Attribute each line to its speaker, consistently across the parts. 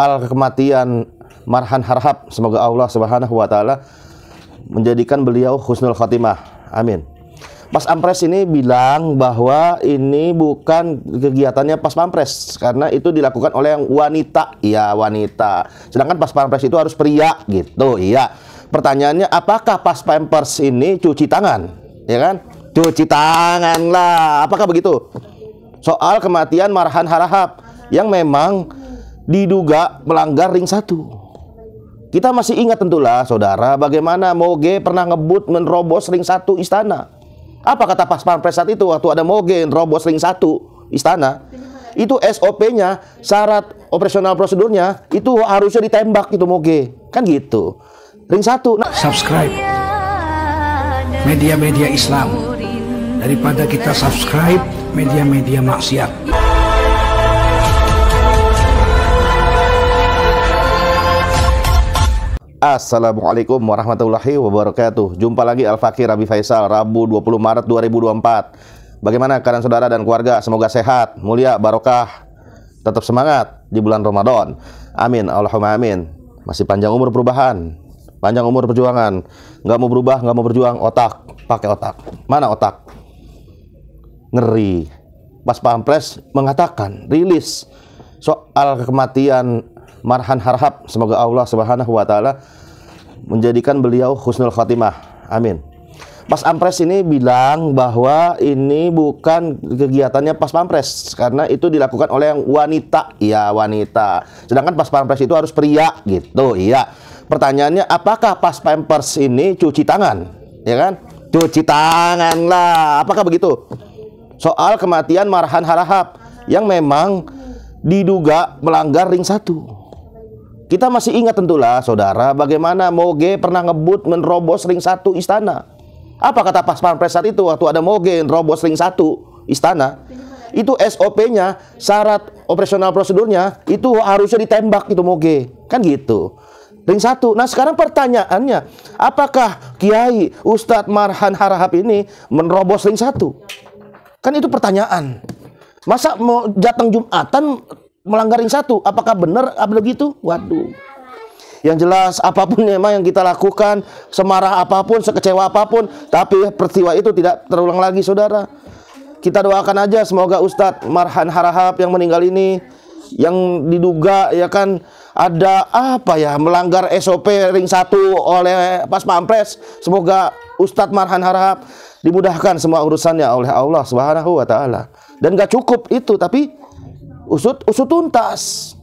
Speaker 1: al kematian Marhan Harhab semoga Allah Subhanahu wa taala menjadikan beliau husnul khatimah. Amin. Pas Ampres ini bilang bahwa ini bukan kegiatannya Pas Pampres karena itu dilakukan oleh yang wanita. ya wanita. Sedangkan Pas Pampres itu harus pria gitu. Iya. Pertanyaannya apakah Pas Pampers ini cuci tangan? Ya kan? Cuci tangan lah. Apakah begitu? Soal kematian Marhan Harahap yang memang diduga melanggar ring satu. Kita masih ingat tentulah saudara bagaimana Moge pernah ngebut menerobos ring satu istana. Apa kata pas pampres saat itu waktu ada Moge menerobos ring satu istana? Itu SOP-nya, syarat operasional prosedurnya itu harusnya ditembak gitu Moge. Kan gitu. Ring satu. Nah, subscribe media-media Islam daripada kita subscribe media-media maksiat. Assalamualaikum warahmatullahi wabarakatuh. Jumpa lagi Al Fakir Rabi Faisal Rabu 20 Maret 2024. Bagaimana keadaan saudara dan keluarga? Semoga sehat, mulia, barokah. Tetap semangat di bulan Ramadan. Amin, Allahumma amin. Masih panjang umur perubahan, panjang umur perjuangan. Gak mau berubah, gak mau berjuang, otak, pakai otak. Mana otak? Ngeri. Pas Pampres mengatakan, rilis soal kematian Marhan Harhab. Semoga Allah Subhanahu wa taala menjadikan beliau husnul khatimah. Amin. Pas Pampres ini bilang bahwa ini bukan kegiatannya Pas Pampres karena itu dilakukan oleh wanita. Iya, wanita. Sedangkan Pas Pampres itu harus pria gitu. Iya. Pertanyaannya apakah Pas Pampres ini cuci tangan? Ya kan? Cuci tangan lah. Apakah begitu? Soal kematian Marhan Harahap yang memang diduga melanggar ring satu kita masih ingat tentulah saudara bagaimana Moge pernah ngebut menerobos ring satu istana. Apa kata pas pampres saat itu waktu ada Moge menerobos ring satu istana? Itu SOP-nya, syarat operasional prosedurnya itu harusnya ditembak gitu Moge. Kan gitu. Ring satu. Nah sekarang pertanyaannya, apakah Kiai Ustadz Marhan Harahap ini menerobos ring satu? Kan itu pertanyaan. Masa mau datang Jumatan melanggar yang satu. Apakah benar apa begitu? Waduh. Yang jelas apapun memang yang kita lakukan, semarah apapun, sekecewa apapun, tapi peristiwa itu tidak terulang lagi saudara. Kita doakan aja semoga Ustadz Marhan Harahap yang meninggal ini yang diduga ya kan ada apa ya melanggar SOP ring satu oleh Pas Pampres. Semoga Ustadz Marhan Harahap dimudahkan semua urusannya oleh Allah Subhanahu wa taala. Dan gak cukup itu tapi usut usut tuntas.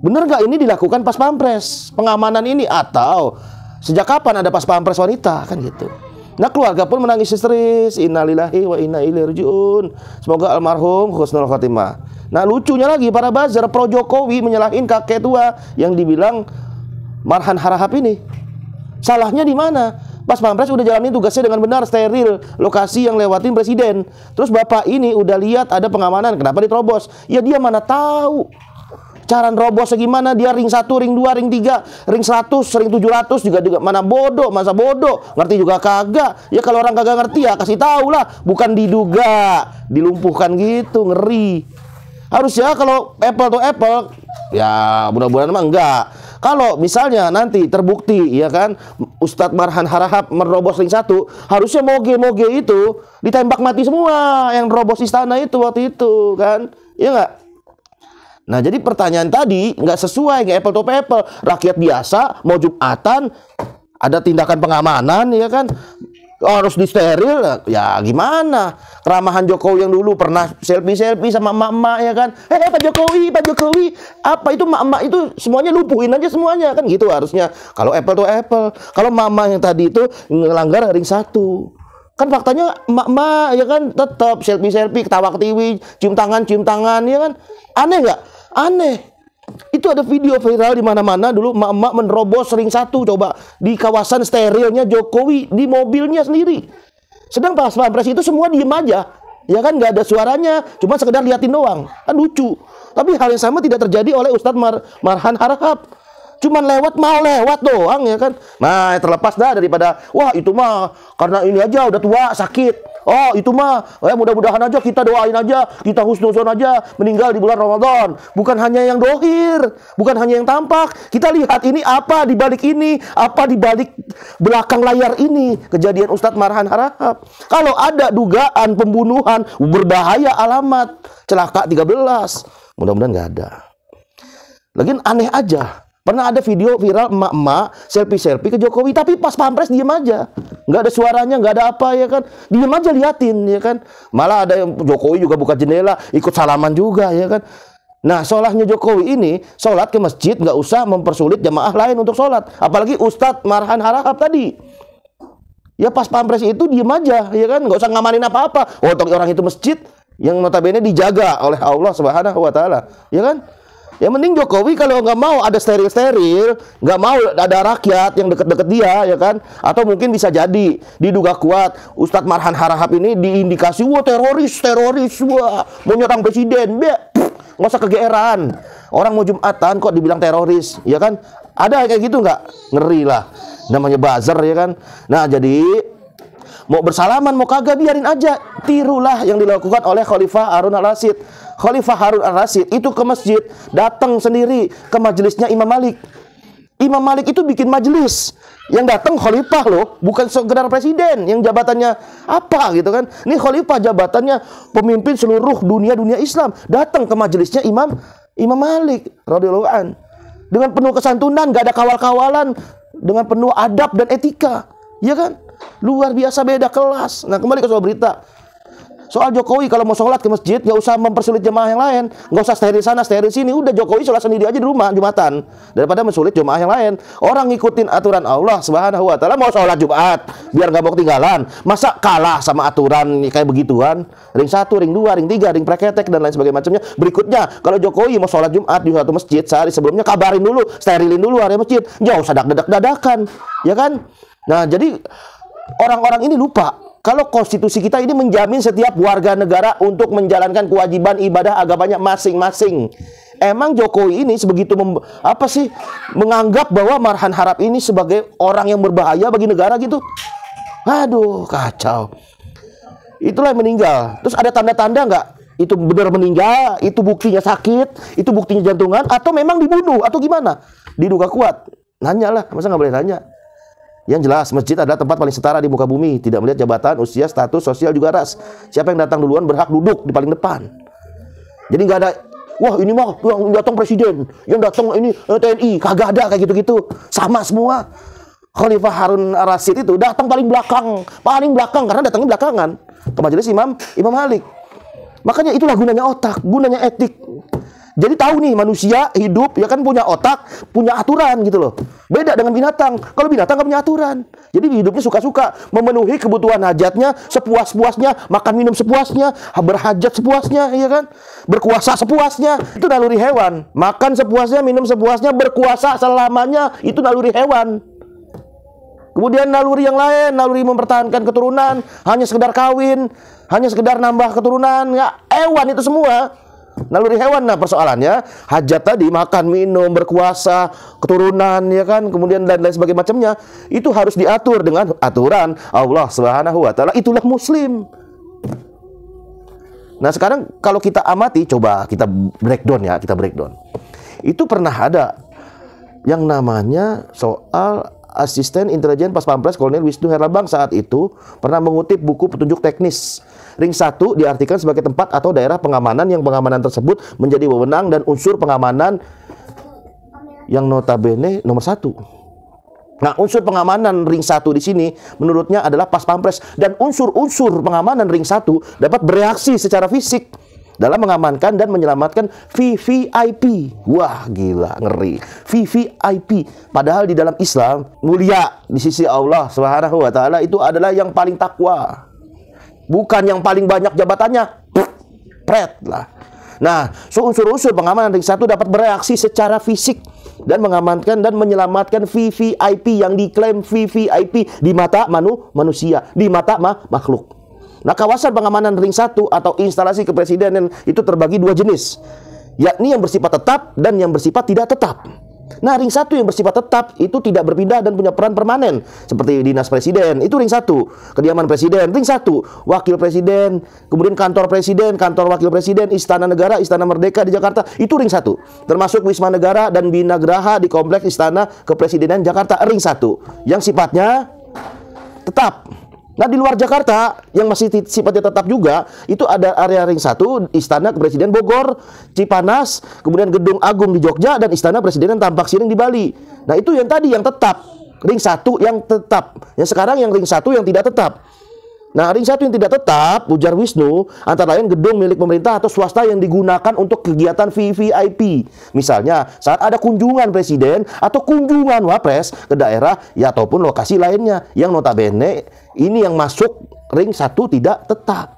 Speaker 1: Bener nggak ini dilakukan pas pampres pengamanan ini atau sejak kapan ada pas pampres wanita kan gitu. Nah keluarga pun menangis histeris Innalillahi wa inna ilaihi rajiun Semoga almarhum husnul khatimah Nah lucunya lagi para buzzer pro Jokowi menyalahin kakek tua Yang dibilang Marhan Harahap ini Salahnya di mana? Pas Pampres udah jalanin tugasnya dengan benar, steril, lokasi yang lewatin presiden. Terus bapak ini udah lihat ada pengamanan, kenapa diterobos? Ya dia mana tahu cara nerobosnya gimana dia ring satu ring dua ring tiga ring 100, ring 700 juga juga mana bodoh, masa bodoh, ngerti juga kagak. Ya kalau orang kagak ngerti ya kasih tahu lah, bukan diduga, dilumpuhkan gitu, ngeri. Harus ya kalau apple tuh apple ya mudah-mudahan emang enggak kalau misalnya nanti terbukti ya kan Ustadz Marhan Harahap merobos ring satu, harusnya moge-moge itu ditembak mati semua yang robos istana itu waktu itu kan. ya nggak? Nah jadi pertanyaan tadi nggak sesuai nggak apple to apple. Rakyat biasa mau jumatan ada tindakan pengamanan ya kan harus disteril ya gimana keramahan Jokowi yang dulu pernah selfie selfie sama emak-emak ya kan eh hey, eh, Pak Jokowi Pak Jokowi apa itu emak-emak itu semuanya lupuin aja semuanya kan gitu harusnya kalau Apple tuh Apple kalau mama yang tadi itu ngelanggar ring satu kan faktanya emak-emak ya kan tetap selfie selfie ketawa ketiwi cium tangan cium tangan ya kan aneh nggak aneh itu ada video viral di mana-mana dulu emak-emak menerobos ring satu coba di kawasan sterilnya Jokowi di mobilnya sendiri. Sedang pas pampres itu semua diem aja. Ya kan nggak ada suaranya, cuma sekedar liatin doang. Kan lucu. Tapi hal yang sama tidak terjadi oleh Ustadz Mar Marhan Harhab cuman lewat mau lewat doang ya kan. Nah, terlepas dah daripada wah itu mah karena ini aja udah tua sakit. Oh, itu mah eh mudah-mudahan aja kita doain aja, kita husnuzon aja meninggal di bulan Ramadan. Bukan hanya yang dohir, bukan hanya yang tampak. Kita lihat ini apa di balik ini, apa di balik belakang layar ini kejadian Ustadz Marhan Harahap. Kalau ada dugaan pembunuhan berbahaya alamat celaka 13. Mudah-mudahan nggak ada. lagi aneh aja Pernah ada video viral emak-emak selfie-selfie ke Jokowi, tapi pas pampres diem aja. Nggak ada suaranya, nggak ada apa ya kan. Diem aja liatin ya kan. Malah ada yang Jokowi juga buka jendela, ikut salaman juga ya kan. Nah sholatnya Jokowi ini, sholat ke masjid nggak usah mempersulit jamaah lain untuk sholat. Apalagi Ustadz Marhan Harahap tadi. Ya pas pampres itu diem aja ya kan. Nggak usah ngamanin apa-apa. Untuk oh, orang itu masjid yang notabene dijaga oleh Allah Subhanahu wa taala, ya kan? Yang penting Jokowi kalau nggak mau ada steril-steril, nggak mau ada rakyat yang deket-deket dia, ya kan? Atau mungkin bisa jadi diduga kuat Ustadz Marhan Harahap ini diindikasi wah teroris, teroris, wah mau nyerang presiden, be, nggak usah kegeeran. Orang mau jumatan kok dibilang teroris, ya kan? Ada kayak gitu nggak? Ngeri lah, namanya buzzer ya kan? Nah jadi Mau bersalaman, mau kagak biarin aja. Tirulah yang dilakukan oleh Khalifah Harun al rasid Khalifah Harun al rasid itu ke masjid, datang sendiri ke majelisnya Imam Malik. Imam Malik itu bikin majelis. Yang datang khalifah loh, bukan sekedar presiden yang jabatannya apa gitu kan. Ini khalifah jabatannya pemimpin seluruh dunia-dunia Islam. Datang ke majelisnya Imam Imam Malik radhiyallahu Dengan penuh kesantunan, gak ada kawal-kawalan, dengan penuh adab dan etika. Ya kan? Luar biasa beda kelas. Nah kembali ke soal berita. Soal Jokowi kalau mau sholat ke masjid nggak usah mempersulit jemaah yang lain, nggak usah steril sana steril sini. Udah Jokowi sholat sendiri aja di rumah jumatan daripada mensulit jemaah yang lain. Orang ngikutin aturan Allah Subhanahu Wa Taala mau sholat Jumat biar nggak mau ketinggalan. Masa kalah sama aturan kayak begituan? Ring satu, ring dua, ring tiga, ring preketek dan lain sebagainya macamnya. Berikutnya kalau Jokowi mau sholat Jumat di satu masjid sehari sebelumnya kabarin dulu, sterilin dulu area masjid. Jauh sadak dadak dadakan, ya kan? Nah jadi orang-orang ini lupa kalau konstitusi kita ini menjamin setiap warga negara untuk menjalankan kewajiban ibadah agamanya masing-masing. Emang Jokowi ini sebegitu mem, apa sih menganggap bahwa Marhan Harap ini sebagai orang yang berbahaya bagi negara gitu? Aduh, kacau. Itulah yang meninggal. Terus ada tanda-tanda nggak? Itu benar meninggal, itu buktinya sakit, itu buktinya jantungan, atau memang dibunuh, atau gimana? Diduga kuat. Nanyalah, masa nggak boleh nanya? Yang jelas, masjid adalah tempat paling setara di muka bumi, tidak melihat jabatan, usia, status, sosial juga ras. Siapa yang datang duluan berhak duduk di paling depan. Jadi nggak ada Wah ini mah yang datang presiden, yang datang ini eh, TNI, kagak ada kayak gitu-gitu, sama semua. Khalifah Harun Ar-Rasyid itu datang paling belakang, paling belakang karena datangnya belakangan ke majelis Imam Imam Malik. Makanya itulah gunanya otak, gunanya etik. Jadi tahu nih manusia hidup ya kan punya otak, punya aturan gitu loh. Beda dengan binatang. Kalau binatang nggak punya aturan. Jadi hidupnya suka-suka, memenuhi kebutuhan hajatnya sepuas-puasnya, makan minum sepuasnya, berhajat sepuasnya, ya kan? Berkuasa sepuasnya. Itu naluri hewan. Makan sepuasnya, minum sepuasnya, berkuasa selamanya itu naluri hewan. Kemudian naluri yang lain, naluri mempertahankan keturunan, hanya sekedar kawin, hanya sekedar nambah keturunan, ya hewan itu semua Naluri hewan nah persoalannya hajat tadi makan, minum, berkuasa, keturunan ya kan, kemudian dan lain sebagainya macamnya itu harus diatur dengan aturan Allah Subhanahu wa taala. Itulah muslim. Nah, sekarang kalau kita amati coba kita breakdown ya, kita breakdown. Itu pernah ada yang namanya soal Asisten Intelijen Pas Pampres Kolonel Wisnu Herlambang saat itu pernah mengutip buku petunjuk teknis. Ring 1 diartikan sebagai tempat atau daerah pengamanan yang pengamanan tersebut menjadi wewenang dan unsur pengamanan yang notabene nomor satu. Nah, unsur pengamanan ring Satu di sini menurutnya adalah pas pampres dan unsur-unsur pengamanan ring Satu dapat bereaksi secara fisik dalam mengamankan dan menyelamatkan VVIP. Wah, gila, ngeri. VVIP. Padahal di dalam Islam, mulia di sisi Allah Subhanahu wa taala itu adalah yang paling takwa. Bukan yang paling banyak jabatannya. pret lah. Nah, unsur-unsur pengamanan ring satu dapat bereaksi secara fisik dan mengamankan dan menyelamatkan VVIP yang diklaim VVIP di mata manu manusia, di mata ma makhluk. Nah, kawasan pengamanan ring 1 atau instalasi kepresidenan itu terbagi dua jenis, yakni yang bersifat tetap dan yang bersifat tidak tetap. Nah, ring satu yang bersifat tetap itu tidak berpindah dan punya peran permanen seperti dinas presiden. Itu ring satu, kediaman presiden. Ring satu, wakil presiden, kemudian kantor presiden, kantor wakil presiden, istana negara, istana merdeka di Jakarta. Itu ring satu, termasuk wisma negara dan bina geraha di kompleks istana kepresidenan Jakarta ring satu yang sifatnya tetap. Nah di luar Jakarta yang masih sifatnya tetap juga itu ada area ring satu Istana Presiden Bogor, Cipanas, kemudian Gedung Agung di Jogja dan Istana Presiden Tampak Siring di Bali. Nah itu yang tadi yang tetap ring satu yang tetap. Yang sekarang yang ring satu yang tidak tetap. Nah, ring satu yang tidak tetap, ujar Wisnu, antara lain gedung milik pemerintah atau swasta yang digunakan untuk kegiatan VVIP. Misalnya, saat ada kunjungan presiden atau kunjungan wapres ke daerah ya ataupun lokasi lainnya yang notabene ini yang masuk ring satu tidak tetap.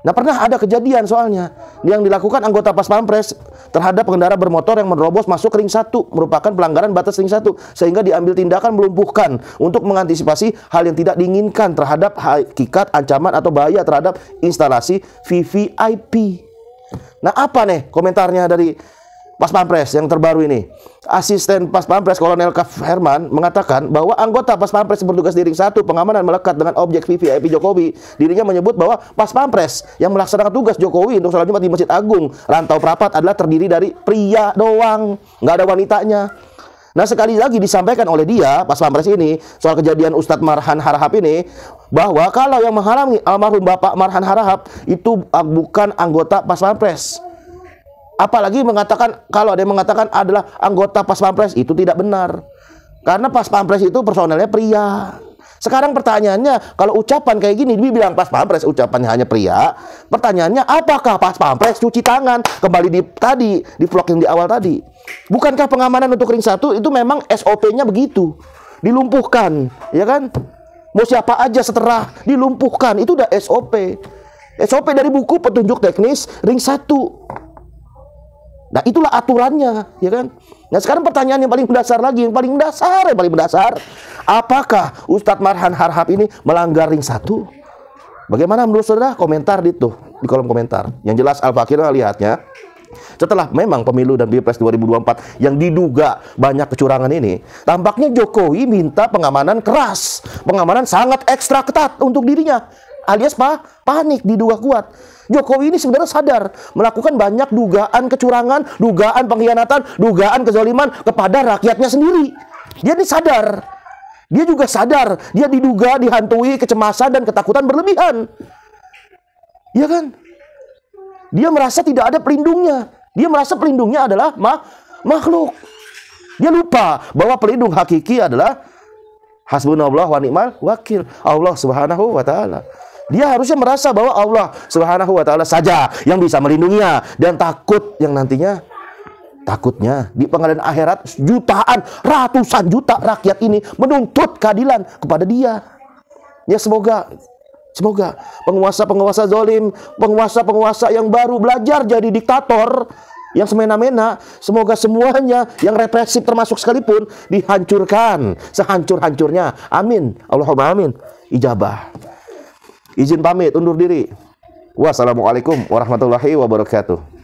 Speaker 1: Nah pernah ada kejadian soalnya yang dilakukan anggota pas pampres terhadap pengendara bermotor yang menerobos masuk ring satu merupakan pelanggaran batas ring satu sehingga diambil tindakan melumpuhkan untuk mengantisipasi hal yang tidak diinginkan terhadap hakikat ancaman atau bahaya terhadap instalasi VVIP. Nah apa nih komentarnya dari Pas Pampres yang terbaru ini. Asisten Pas Pampres Kolonel Kaf Herman mengatakan bahwa anggota Pas Pampres bertugas di ring satu pengamanan melekat dengan objek VVIP Jokowi. Dirinya menyebut bahwa Pas Pampres yang melaksanakan tugas Jokowi untuk selanjutnya di Masjid Agung rantau Prapat adalah terdiri dari pria doang, nggak ada wanitanya. Nah sekali lagi disampaikan oleh dia pas pampres ini soal kejadian Ustadz Marhan Harahap ini bahwa kalau yang menghalangi almarhum Bapak Marhan Harahap itu ah, bukan anggota pas pampres Apalagi mengatakan kalau ada yang mengatakan adalah anggota pas pampres itu tidak benar. Karena pas pampres itu personelnya pria. Sekarang pertanyaannya, kalau ucapan kayak gini dia bilang pas pampres ucapannya hanya pria, pertanyaannya apakah pas pampres cuci tangan? Kembali di tadi di vlog yang di awal tadi. Bukankah pengamanan untuk ring satu itu memang SOP-nya begitu? Dilumpuhkan, ya kan? Mau siapa aja seterah dilumpuhkan, itu udah SOP. SOP dari buku petunjuk teknis ring satu Nah itulah aturannya, ya kan? Nah sekarang pertanyaan yang paling mendasar lagi, yang paling mendasar, yang paling mendasar. Apakah Ustadz Marhan Harhab ini melanggar ring satu? Bagaimana menurut saudara komentar di tuh di kolom komentar. Yang jelas Al Fakir lihatnya setelah memang pemilu dan pilpres 2024 yang diduga banyak kecurangan ini, tampaknya Jokowi minta pengamanan keras, pengamanan sangat ekstra ketat untuk dirinya alias pa, panik diduga kuat. Jokowi ini sebenarnya sadar melakukan banyak dugaan kecurangan, dugaan pengkhianatan, dugaan kezaliman kepada rakyatnya sendiri. Dia ini sadar. Dia juga sadar, dia diduga dihantui kecemasan dan ketakutan berlebihan. Iya kan? Dia merasa tidak ada pelindungnya. Dia merasa pelindungnya adalah ma makhluk. Dia lupa bahwa pelindung hakiki adalah hasbunallah wa ni'mal wakil. Allah Subhanahu wa taala. Dia harusnya merasa bahwa Allah Subhanahu wa taala saja yang bisa melindunginya dan takut yang nantinya takutnya di pengadilan akhirat jutaan, ratusan juta rakyat ini menuntut keadilan kepada dia. Ya semoga Semoga penguasa-penguasa zolim, penguasa-penguasa yang baru belajar jadi diktator, yang semena-mena, semoga semuanya yang represif termasuk sekalipun dihancurkan sehancur-hancurnya. Amin. Allahumma amin. Ijabah. Izin pamit undur diri. Wassalamualaikum warahmatullahi wabarakatuh.